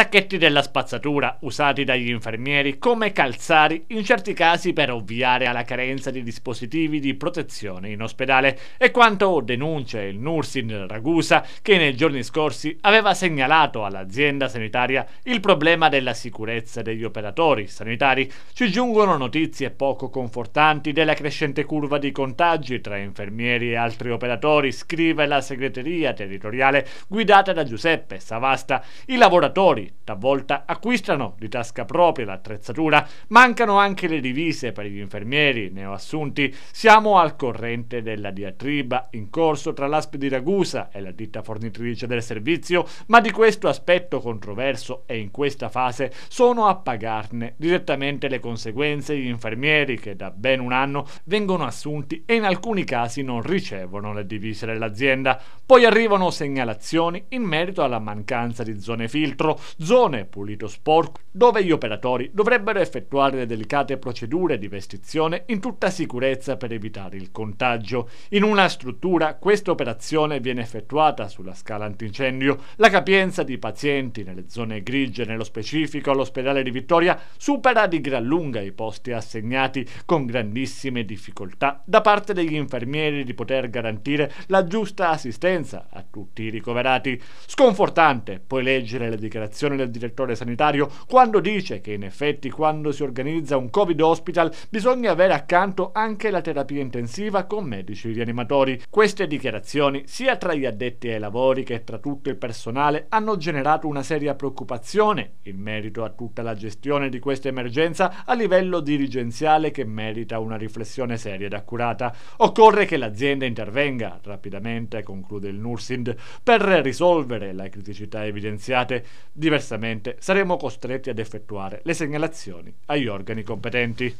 sacchetti della spazzatura usati dagli infermieri come calzari in certi casi per ovviare alla carenza di dispositivi di protezione in ospedale e quanto denuncia il Nursin Ragusa che nei giorni scorsi aveva segnalato all'azienda sanitaria il problema della sicurezza degli operatori sanitari. Ci giungono notizie poco confortanti della crescente curva di contagi tra infermieri e altri operatori, scrive la segreteria territoriale guidata da Giuseppe Savasta. I lavoratori talvolta acquistano di tasca propria l'attrezzatura, mancano anche le divise per gli infermieri neoassunti. Siamo al corrente della diatriba in corso tra l'ASP di Ragusa e la ditta fornitrice del servizio, ma di questo aspetto controverso e in questa fase sono a pagarne direttamente le conseguenze gli infermieri che da ben un anno vengono assunti e in alcuni casi non ricevono le divise dell'azienda. Poi arrivano segnalazioni in merito alla mancanza di zone filtro, zone pulito sporco, dove gli operatori dovrebbero effettuare le delicate procedure di vestizione in tutta sicurezza per evitare il contagio. In una struttura questa operazione viene effettuata sulla scala antincendio. La capienza di pazienti nelle zone grigie, nello specifico all'ospedale di Vittoria, supera di gran lunga i posti assegnati, con grandissime difficoltà da parte degli infermieri di poter garantire la giusta assistenza a tutti i ricoverati. Sconfortante poi leggere le dichiarazioni dichiarazione del direttore sanitario quando dice che in effetti quando si organizza un Covid hospital bisogna avere accanto anche la terapia intensiva con medici rianimatori. Queste dichiarazioni sia tra gli addetti ai lavori che tra tutto il personale hanno generato una seria preoccupazione in merito a tutta la gestione di questa emergenza a livello dirigenziale che merita una riflessione seria ed accurata. Occorre che l'azienda intervenga rapidamente, conclude il Nursind, per risolvere le criticità evidenziate. Di Diversamente saremo costretti ad effettuare le segnalazioni agli organi competenti.